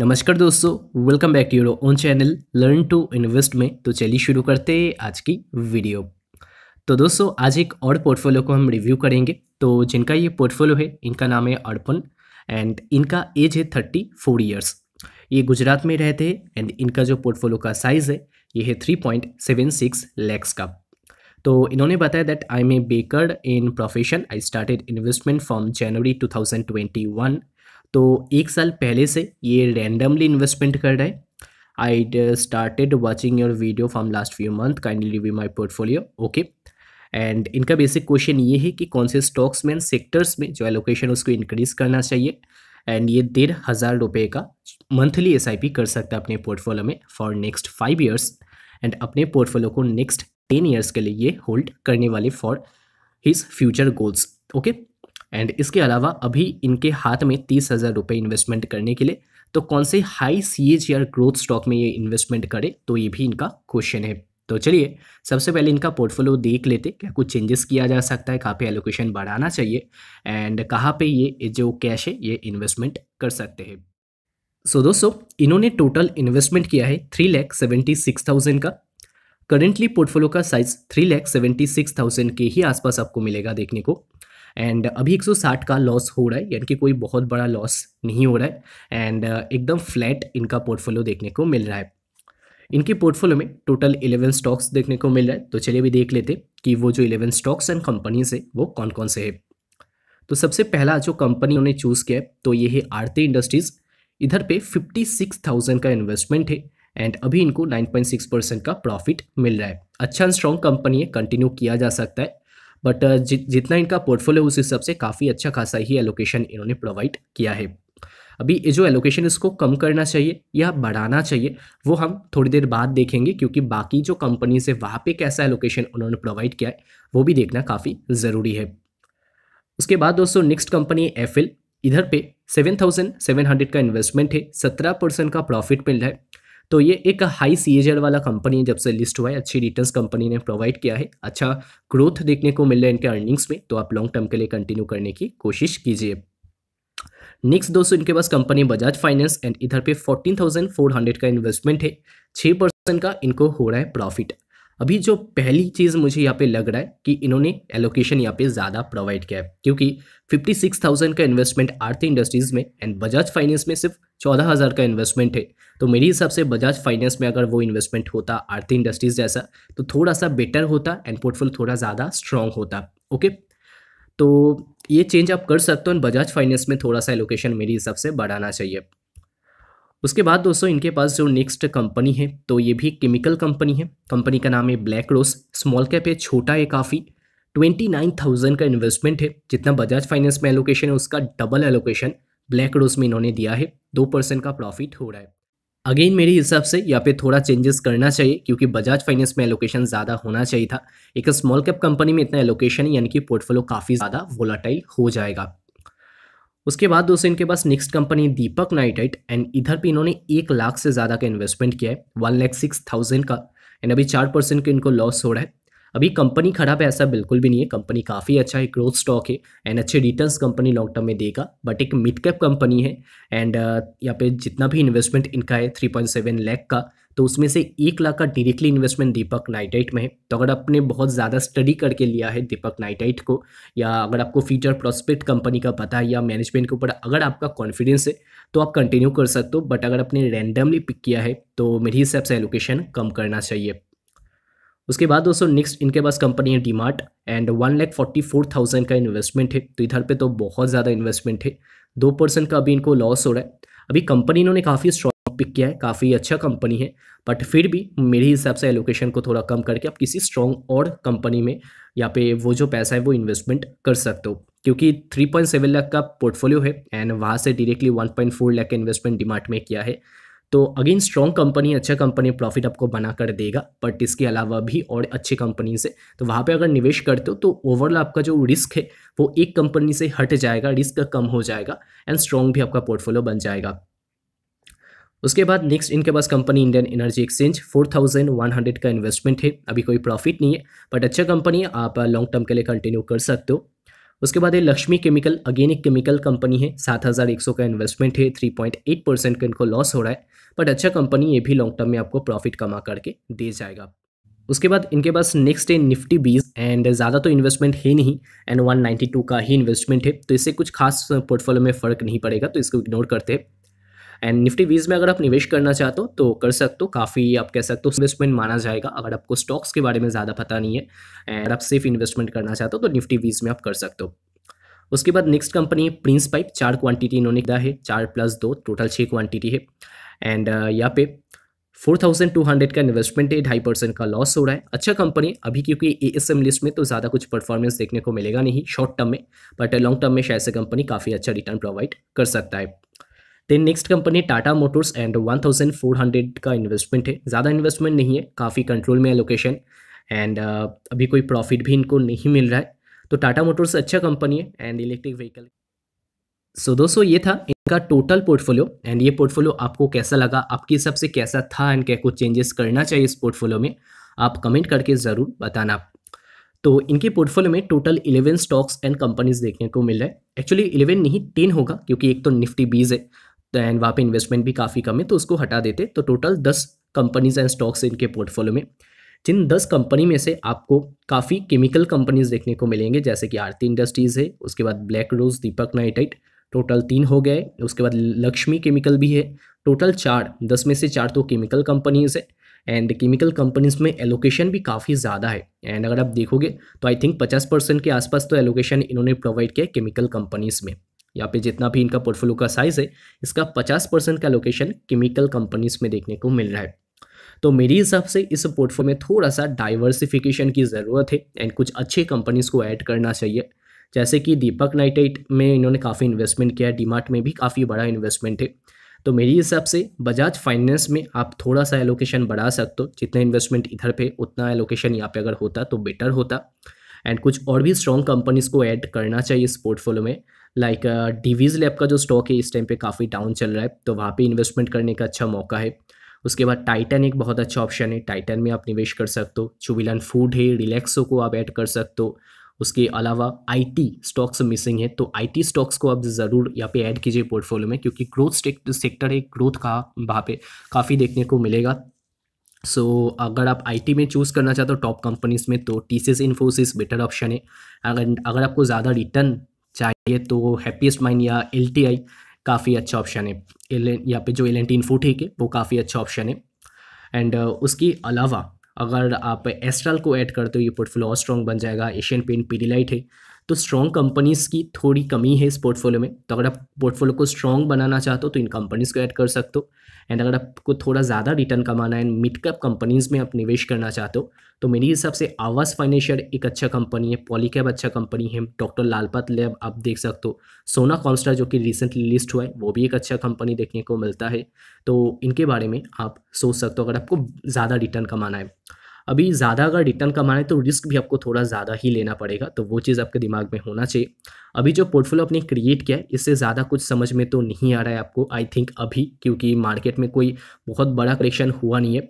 नमस्कार दोस्तों welcome back to your own channel learn to invest में तो चलिए शुरू करते हैं आज की वीडियो तो दोस्तों आज एक और पोर्टफोलियो को हम रिव्यू करेंगे तो जिनका ये पोर्टफोलियो है इनका नाम है अर्पण एंड इनका एज है थर्टी फोर ईयर्स ये गुजरात में रहते हैं एंड इनका जो पोर्टफोलियो का साइज़ है ये है three point seven six lakhs का तो इन्होंने बताया that I am a baker in profession I started investment from January two thousand twenty one तो एक साल पहले से ये रैंडमली इन्वेस्टमेंट कर रहा है I started watching your video from last few month kindly review my portfolio okay and इनका बेसिक क्वेश्चन ये है कि कौन से स्टॉक्स में सेक्टर्स में जो एलोकेशन उसको इंक्रीज करना चाहिए एंड ये डेढ़ हज़ार रुपये का मंथली एस कर सकता है अपने पोर्टफोलियो में for next five years and अपने पोर्टफोलियो को नेक्स्ट टेन ईयर्स के लिए ये होल्ड करने वाले for his future goals okay and इसके अलावा अभी इनके हाथ में तीस हज़ार रुपये इन्वेस्टमेंट करने के लिए तो कौन से high C H growth stock में ये इन्वेस्टमेंट करें तो ये भी इनका क्वेश्चन है तो चलिए सबसे पहले इनका पोर्टफोलियो देख लेते क्या कुछ चेंजेस किया जा सकता है कहाँ पे एलोकेशन बढ़ाना चाहिए एंड कहाँ पे ये जो कैश है ये इन्वेस्टमेंट कर सकते हैं सो so, दोस्तों इन्होंने टोटल इन्वेस्टमेंट किया है three lakh seventy six thousand का करेंटली पोर्टफोलियो का size three lakh seventy six thousand के ही आसपास आपको मिलेगा देखने को एंड अभी 160 का लॉस हो रहा है यानी कि कोई बहुत बड़ा लॉस नहीं हो रहा है एंड एकदम फ्लैट इनका पोर्टफोलियो देखने को मिल रहा है इनके पोर्टफोलियो में टोटल 11 स्टॉक्स देखने को मिल रहा है तो चलिए भी देख लेते कि वो जो 11 स्टॉक्स एंड कंपनीज है वो कौन कौन से है तो सबसे पहला जो कंपनी उन्होंने चूज़ किया है तो ये है आरती इंडस्ट्रीज़ इधर पे 56,000 का इन्वेस्टमेंट है एंड अभी इनको 9.6 परसेंट का प्रॉफिट मिल रहा है अच्छा एंड स्ट्रॉन्ग कंपनी है कंटिन्यू किया जा सकता है बट uh, जि, जितना इनका पोर्टफोलियो उस हिसाब से काफ़ी अच्छा खासा ही एलोकेशन इन्होंने प्रोवाइड किया है अभी ये जो एलोकेशन इसको कम करना चाहिए या बढ़ाना चाहिए वो हम थोड़ी देर बाद देखेंगे क्योंकि बाकी जो कंपनीज है वहाँ पे कैसा एलोकेशन उन्होंने प्रोवाइड किया है वो भी देखना काफ़ी ज़रूरी है उसके बाद दोस्तों नेक्स्ट कंपनी एफ इधर पे सेवन सेवन थाउजेंड हंड्रेड का इन्वेस्टमेंट है सत्रह परसेंट का प्रॉफिट मिल रहा है तो ये एक हाई सी वाला कंपनी है जब से लिस्ट हुआ है अच्छी रिटर्न कंपनी ने प्रोवाइड किया है अच्छा ग्रोथ देखने को मिल रहा है इनके अर्निंग्स में तो आप लॉन्ग टर्म के लिए कंटिन्यू करने की कोशिश कीजिए नेक्स्ट दोस्तों इनके पास कंपनी बजाज फाइनेंस एंड इधर पे फोर्टीन थाउजेंड फोर हंड्रेड का इन्वेस्टमेंट है छह परसेंट का इनको हो रहा है प्रॉफिट अभी जो पहली चीज़ मुझे यहाँ पे लग रहा है कि इन्होंने एलोकेशन यहाँ पे ज़्यादा प्रोवाइड किया है क्योंकि 56,000 का इन्वेस्टमेंट आरती इंडस्ट्रीज़ में एंड बजाज फाइनेंस में सिर्फ 14,000 का इन्वेस्टमेंट है तो मेरे हिसाब से बजाज फाइनेंस में अगर वो इन्वेस्टमेंट होता आरती इंडस्ट्रीज़ जैसा तो थोड़ा सा बेटर होता एंड पोर्टफोल थोड़ा ज़्यादा स्ट्रांग होता ओके तो ये चेंज आप कर सकते हो एंड बजाज फाइनेंस में थोड़ा सा एलोकेशन मेरे हिसाब से बढ़ाना चाहिए उसके बाद दोस्तों इनके पास जो नेक्स्ट कंपनी है तो ये भी केमिकल कंपनी है कंपनी का नाम है ब्लैक रोस स्मॉल कैप है छोटा है काफ़ी ट्वेंटी नाइन थाउजेंड का इन्वेस्टमेंट है जितना बजाज फाइनेंस में एलोकेशन है उसका डबल एलोकेशन ब्लैक रोज में इन्होंने दिया है दो परसेंट का प्रॉफिट हो रहा है अगेन मेरे हिसाब से यहाँ पे थोड़ा चेंजेस करना चाहिए क्योंकि बजाज फाइनेंस में एलोकेशन ज़्यादा होना चाहिए था एक स्मॉल कैप कंपनी में इतना एलोकेशन यानी कि पोर्टफोलियो काफ़ी ज़्यादा वोलाटाइल हो जाएगा उसके बाद दोस्तों इनके पास next company Deepak nitrite and इधर पे इन्होंने एक लाख से ज़्यादा का इन्वेस्टमेंट किया है वन लैख सिक्स थाउजेंड का एंड अभी चार परसेंट का इनको लॉस हो रहा है अभी कंपनी खराब है ऐसा बिल्कुल भी नहीं है कंपनी काफ़ी अच्छा है ग्रोथ स्टॉक है एंड अच्छे रिटर्न कंपनी लॉन्ग टर्म में देगा बट एक मिड कैप कंपनी है एंड uh, यहाँ पे जितना भी इन्वेस्टमेंट इनका है थ्री पॉइंट सेवन लैख का तो उसमें से एक लाख का डायरेक्टली इन्वेस्टमेंट दीपक नाइटाइट में है तो अगर आपने बहुत ज़्यादा स्टडी करके लिया है दीपक नाइटाइट को या अगर आपको फ्यूचर प्रोस्पेक्ट कंपनी का पता है या मैनेजमेंट के ऊपर अगर आपका कॉन्फिडेंस है तो आप कंटिन्यू कर सकते हो बट अगर आपने रैंडमली पिक किया है तो मेरे हिसाब से एलोकेशन कम करना चाहिए उसके बाद दोस्तों नेक्स्ट इनके पास कंपनी है DMart and one lakh forty four thousand का इन्वेस्टमेंट है तो इधर पे तो बहुत ज़्यादा इन्वेस्टमेंट है दो परसेंट का अभी इनको लॉस हो रहा है अभी कंपनी इन्होंने काफ़ी पिक किया है काफ़ी अच्छा कंपनी है बट फिर भी मेरे हिसाब से एलोकेशन को थोड़ा कम करके आप किसी स्ट्रॉन्ग और कंपनी में या पे वो जो पैसा है वो इन्वेस्टमेंट कर सकते हो क्योंकि 3.7 लाख का पोर्टफोलियो है एंड वहाँ से डायरेक्टली 1.4 लाख इन्वेस्टमेंट डिमार्ट में किया है तो अगेन स्ट्रॉन्ग कंपनी अच्छा कंपनी प्रॉफिट आपको बना कर देगा बट इसके अलावा भी और अच्छी कंपनी से तो वहाँ पे अगर निवेश करते हो तो ओवरऑल आपका जो रिस्क है वो एक कंपनी से हट जाएगा रिस्क कम हो जाएगा एंड स्ट्रॉन्ग भी आपका पोर्टफोलियो बन जाएगा उसके बाद नेक्स्ट इनके पास कंपनी इंडियन एनर्जी एक्सचेंज 4100 का इन्वेस्टमेंट है अभी कोई प्रॉफिट नहीं है बट अच्छा कंपनी है आप लॉन्ग uh, टर्म के लिए कंटिन्यू कर सकते हो उसके बाद ये लक्ष्मी केमिकल अगेन एक केमिकल कंपनी है सात हज़ार एक सौ का इन्वेस्टमेंट है थ्री पॉइंट एट परसेंट का इनको लॉस हो रहा है बट अच्छा कंपनी ये भी लॉन्ग टर्म में आपको प्रॉफिट कमा करके दे जाएगा उसके बाद इनके पास नेक्स्ट है निफ्टी बीस एंड ज़्यादा तो इन्वेस्टमेंट है नहीं एंड 192 का ही इन्वेस्टमेंट है तो इससे कुछ खास पोर्टफोलियो में फ़र्क नहीं पड़ेगा तो इसको इग्नोर करते हैं एंड निफ्टी बीस में अगर आप निवेश करना चाहते हो तो कर सकते हो काफ़ी आप कह सकते हो इन्वेस्टमेंट माना जाएगा अगर आपको स्टॉक्स के बारे में ज़्यादा पता नहीं है एंड आप सिर्फ इन्वेस्टमेंट करना चाहते हो तो निफ्टी बीस में आप कर सकते हो उसके बाद नेक्स्ट कंपनी है प्रिंस पाइप चार क्वांटिटी इन्होंने दिया है चार प्लस दो टोटल छः क्वांटिटी है एंड uh, यहाँ पे फोर थाउजेंड टू हंड्रेड का इन्वेस्टमेंट है ढाई परसेंट का लॉस हो रहा है अच्छा कंपनी अभी क्योंकि ए एस एम लिस्ट में तो ज़्यादा कुछ परफॉर्मेंस देखने को मिलेगा नहीं शॉर्ट टर्म में बट लॉन्ग टर्म में शायद से कंपनी काफ़ी अच्छा रिटर्न प्रोवाइड कर सकता है then next company Tata Motors and 1400 का इन्वेस्टमेंट है ज़्यादा इन्वेस्टमेंट नहीं है काफ़ी कंट्रोल में है लोकेशन एंड uh, अभी कोई प्रॉफिट भी इनको नहीं मिल रहा है तो टाटा मोटर्स अच्छा कंपनी है एंड इलेक्ट्रिक व्हीकल सो दोस्तों ये था इनका टोटल पोर्टफोलियो एंड ये पोर्टफोलियो आपको कैसा लगा आपके हिसाब से कैसा था एंड क्या कुछ चेंजेस करना चाहिए इस पोर्टफोलियो में आप कमेंट करके ज़रूर बताना तो इनके पोर्टफोलियो में total eleven stocks and companies देखने को मिल रहा है एक्चुअली इलेवन नहीं टेन होगा क्योंकि एक तो निफ्टी बीज है एंड वहाँ पे इन्वेस्टमेंट भी काफ़ी कम है तो उसको हटा देते तो टोटल दस कंपनीज एंड स्टॉक्स इनके पोर्टफोलियो में जिन दस कंपनी में से आपको काफ़ी केमिकल कंपनीज देखने को मिलेंगे जैसे कि आरती इंडस्ट्रीज़ है उसके बाद ब्लैक रोज दीपक नाइटाइट टोटल तीन हो गए उसके बाद लक्ष्मी केमिकल भी है टोटल चार दस में से चार तो केमिकल कंपनीज है एंड केमिकल कंपनीज में एलोकेशन भी काफ़ी ज़्यादा है एंड अगर आप देखोगे तो आई थिंक पचास परसेंट के आसपास तो एलोकेशन इन्होंने प्रोवाइड किया केमिकल कंपनीज में यहाँ पे जितना भी इनका पोर्टफोलियो का साइज़ है इसका पचास परसेंट का लोकेशन केमिकल कंपनीज में देखने को मिल रहा है तो मेरे हिसाब से इस पोर्टफोलियो में थोड़ा सा डाइवर्सिफिकेशन की ज़रूरत है एंड कुछ अच्छे कंपनीज़ को ऐड करना चाहिए जैसे कि दीपक नाइटेट में इन्होंने काफ़ी इन्वेस्टमेंट किया डीमार्ट में भी काफ़ी बड़ा इन्वेस्टमेंट है तो मेरे हिसाब से बजाज फाइनेंस में आप थोड़ा सा एलोकेशन बढ़ा सकते हो जितना इन्वेस्टमेंट इधर पे उतना एलोकेशन यहाँ पे अगर होता तो बेटर होता एंड कुछ और भी स्ट्रॉन्ग कंपनीज को ऐड करना चाहिए इस पोर्टफोलियो में लाइक डिवीज लैब का जो स्टॉक है इस टाइम पे काफ़ी डाउन चल रहा है तो वहाँ पे इन्वेस्टमेंट करने का अच्छा मौका है उसके बाद टाइटन एक बहुत अच्छा ऑप्शन है टाइटन में आप निवेश कर सकते हो चुविलन फूड है रिलैक्सो को आप ऐड कर सकते हो उसके अलावा आईटी स्टॉक्स मिसिंग है तो आईटी स्टॉक्स को आप ज़रूर यहाँ पे ऐड कीजिए पोर्टफोलियो में क्योंकि ग्रोथ सेक्टर है ग्रोथ का वहाँ पे काफ़ी देखने को मिलेगा सो so, अगर आप आईटी में चूज़ करना चाहते हो टॉप कंपनीज में तो T C Infosys better option है अगर अगर आपको ज़्यादा रिटर्न चाहिए तो हैप्पीस्ट माइंड या एल काफ़ी अच्छा ऑप्शन है एल यहाँ पे जो एल एन टी ठीक है वो काफ़ी अच्छा ऑप्शन है एंड उसके अलावा अगर आप एस्ट्रल को ऐड करते हो ये पोर्टफोलियो और स्ट्रॉन्ग बन जाएगा एशियन पेंट पीडीलाइट है तो स्ट्रॉन्ग कंपनीज़ की थोड़ी कमी है इस पोर्टफोलियो में तो अगर आप पोर्टफोलियो को स्ट्रॉन्ग बनाना चाहते हो तो इन कंपनीज़ को ऐड कर सकते हो एंड अगर आपको थोड़ा ज़्यादा रिटर्न कमाना है मिड कैप कंपनीज़ में आप निवेश करना चाहते हो तो मेरे हिसाब से आवास फाइनेंशियल एक अच्छा कंपनी है पॉलीकैब अच्छा कंपनी है डॉक्टर लालपत लैब आप देख सकते हो सोना कॉन्स्टा जो कि रिसेंटली लिस्ट हुआ है वो भी एक अच्छा कंपनी देखने को मिलता है तो इनके बारे में आप सोच सकते हो अगर आपको ज़्यादा रिटर्न कमाना है अभी ज़्यादा अगर रिटर्न कमाने तो रिस्क भी आपको थोड़ा ज़्यादा ही लेना पड़ेगा तो वो चीज़ आपके दिमाग में होना चाहिए अभी जो पोर्टफोलियो आपने क्रिएट किया है इससे ज़्यादा कुछ समझ में तो नहीं आ रहा है आपको आई थिंक अभी क्योंकि मार्केट में कोई बहुत बड़ा करेक्शन हुआ नहीं है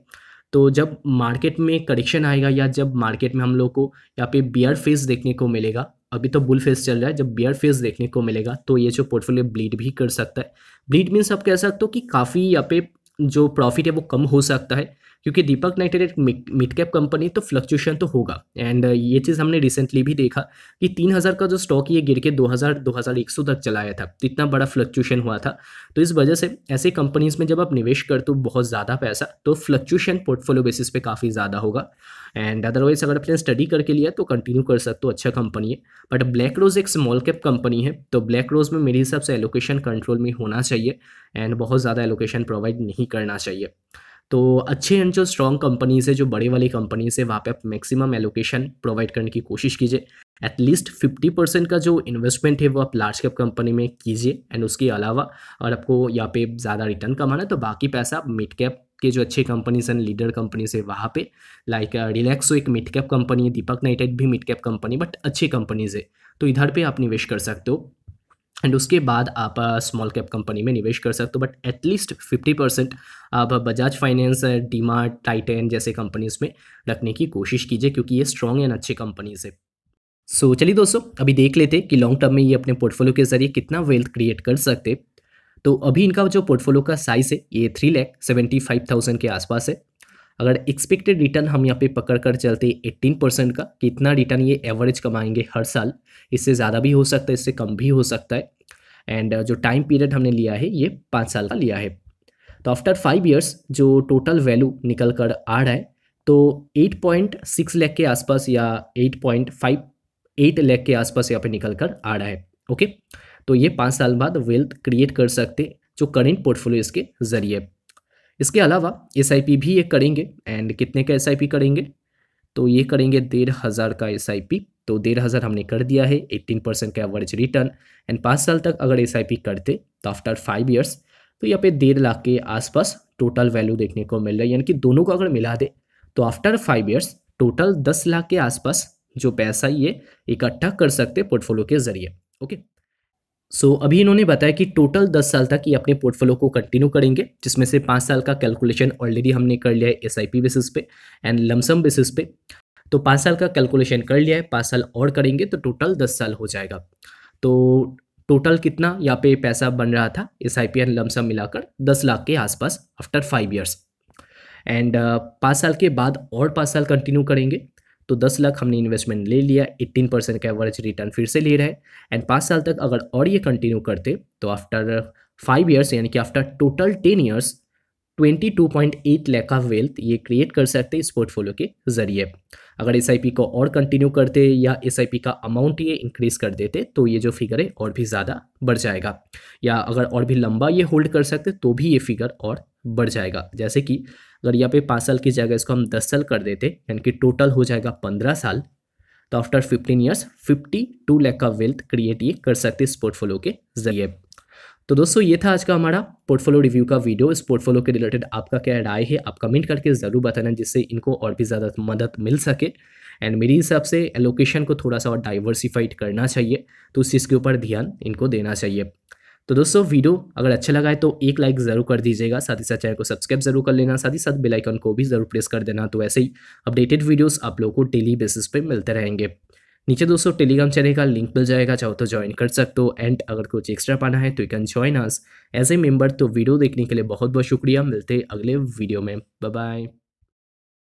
तो जब मार्केट में करेक्शन आएगा या जब मार्केट में हम लोग को यहाँ पे बियर फेस देखने को मिलेगा अभी तो बुल फेस चल रहा है जब बियर फेस देखने को मिलेगा तो ये जो पोर्टफोलियो ब्लीड भी कर सकता है ब्लीड मीन्स आप कह सकते हो कि काफ़ी यहाँ पे जो प्रॉफिट है वो कम हो सकता है क्योंकि दीपक नाइटेड एक मिड कैप कंपनी तो फ्लक्चुएशन तो होगा एंड uh, ये चीज़ हमने रिसेंटली भी देखा कि तीन हज़ार का जो स्टॉक ये गिर के दो हज़ार दो हज़ार एक सौ तक चलाया था इतना बड़ा फ्लक्चुएशन हुआ था तो इस वजह से ऐसे कंपनीज़ में जब आप निवेश करते हो बहुत ज़्यादा पैसा तो फ्लक्चुएशन पोर्टफोलियो बेसिस पे काफ़ी ज़्यादा होगा एंड अदरवाइज अगर आपने स्टडी करके लिया तो कंटिन्यू कर सकते हो अच्छा कंपनी है बट ब्लैक रोज़ एक स्मॉल कैप कंपनी है तो ब्लैक रोज़ में मेरे हिसाब से एलोकेशन कंट्रोल में होना चाहिए एंड बहुत ज़्यादा एलोकेशन प्रोवाइड नहीं करना चाहिए तो अच्छे एंड जो स्ट्रॉन्ग कंपनीज़ है जो बड़े वाली कंपनीज़ है वहाँ पे आप मैक्सिमम एलोकेशन प्रोवाइड करने की कोशिश कीजिए एटलीस्ट फिफ्टी परसेंट का जो इन्वेस्टमेंट है वो आप लार्ज कैप कंपनी में कीजिए एंड उसके अलावा और आपको यहाँ पे ज़्यादा रिटर्न कमाना है तो बाकी पैसा आप मिड कैप के जो अच्छे कंपनीज हैं लीडर कंपनीज है वहाँ पे लाइक रिलैक्सो एक मिड कैप कंपनी है दीपक नाइटेड भी मिड कैप कंपनी बट अच्छी कंपनीज है तो इधर पे आप निवेश कर सकते हो एंड उसके बाद आप स्मॉल कैप कंपनी में निवेश कर सकते हो बट एटलीस्ट फिफ्टी परसेंट आप बजाज फाइनेंस डीमार्ट टाइटेन जैसे कंपनीज में रखने की कोशिश कीजिए क्योंकि ये स्ट्रॉन्ग एंड अच्छी कंपनीज है सो so, चलिए दोस्तों अभी देख लेते कि लॉन्ग टर्म में ये अपने पोर्टफोलियो के जरिए कितना वेल्थ क्रिएट कर सकते तो अभी इनका जो पोर्टफोलियो का साइज़ है ये three lakh seventy five thousand के आसपास है अगर एक्सपेक्टेड रिटर्न हम यहाँ पे पकड़ कर चलते एट्टीन परसेंट का कितना रिटर्न ये एवरेज कमाएंगे हर साल इससे ज़्यादा भी हो सकता है इससे कम भी हो सकता है एंड uh, जो टाइम पीरियड हमने लिया है ये पाँच साल का लिया है तो आफ्टर फाइव ईयर्स जो टोटल वैल्यू निकल कर आ रहा है तो एट पॉइंट सिक्स लेख के आसपास या eight point five eight lakh के आसपास यहाँ पे निकल कर आ रहा है ओके तो ये पाँच साल बाद वेल्थ क्रिएट कर सकते जो करेंट पोर्टफोलियो इसके ज़रिए इसके अलावा एस भी ये करेंगे एंड कितने का एस करेंगे तो ये करेंगे डेढ़ हज़ार का एस तो डेढ़ हज़ार हमने कर दिया है एट्टीन परसेंट का एवरेज रिटर्न एंड पाँच साल तक अगर एस करते तो आफ्टर फाइव ईयर्स तो यहाँ पे डेढ़ लाख के आसपास टोटल वैल्यू देखने को मिल रहा है यानी कि दोनों को अगर मिला दे तो आफ्टर फाइव ईयर्स टोटल दस लाख के आसपास जो पैसा ये इकट्ठा कर सकते पोर्टफोलियो के जरिए ओके सो so, अभी इन्होंने बताया कि टोटल दस साल तक ये अपने पोर्टफोलियो को कंटिन्यू करेंगे जिसमें से पाँच साल का कैलकुलेशन ऑलरेडी हमने कर लिया है एस बेसिस पे एंड लमसम बेसिस पे तो पाँच साल का कैलकुलेशन कर लिया है पाँच साल और करेंगे तो टोटल दस साल हो जाएगा तो टोटल कितना यहाँ पे पैसा बन रहा था S I P and lump sum मिलाकर दस लाख के आसपास आफ्टर फाइव ईयर्स एंड पाँच साल के बाद और पाँच साल कंटिन्यू करेंगे तो दस लाख हमने इन्वेस्टमेंट ले लिया एट्टीन परसेंट का एवरेज रिटर्न फिर से ले रहे हैं एंड पाँच साल तक अगर और ये कंटिन्यू करते तो आफ्टर फाइव ईयर्स यानी कि after total ten years twenty two point eight lakh of wealth ये क्रिएट कर सकते इस पोर्टफोलियो के ज़रिए अगर एस को और कंटिन्यू करते या एस का अमाउंट ये इंक्रीज़ कर देते तो ये जो फिगर है और भी ज़्यादा बढ़ जाएगा या अगर और भी लंबा ये होल्ड कर सकते तो भी ये फिगर और बढ़ जाएगा जैसे कि अगर यहाँ पे पाँच साल की जगह इसको हम दस साल कर देते यानी कि टोटल हो जाएगा पंद्रह साल तो after fifteen years fifty two lakh का वेल्थ क्रिएट ये कर सकते इस पोर्टफोलियो के जरिए तो दोस्तों ये था आज का हमारा पोर्टफोलियो रिव्यू का वीडियो इस पोर्टफोलियो के रिलेटेड आपका क्या राय है आप कमेंट करके ज़रूर बताना जिससे इनको और भी ज़्यादा मदद मिल सके एंड मेरे हिसाब से एलोकेशन को थोड़ा सा और डाइवर्सिफाइड करना चाहिए तो उस चीज़ के ऊपर ध्यान इनको देना चाहिए तो दोस्तों वीडियो अगर अच्छा लगा है तो एक लाइक ज़रूर कर दीजिएगा साथ ही साथ चैनल को सब्सक्राइब जरूर कर लेना साथ ही साथ बेलाइकन को भी ज़रूर प्रेस कर देना तो ऐसे ही अपडेटेड वीडियोज़ आप लोगों को डेली बेसिस पर मिलते रहेंगे नीचे दोस्तों टेलीग्राम चैनल का लिंक मिल जाएगा चाहो तो ज्वाइन कर सकते हो एंड अगर कुछ एक्स्ट्रा पाना है तो you can join us as a member तो वीडियो देखने के लिए बहुत बहुत शुक्रिया मिलते अगले वीडियो में बाय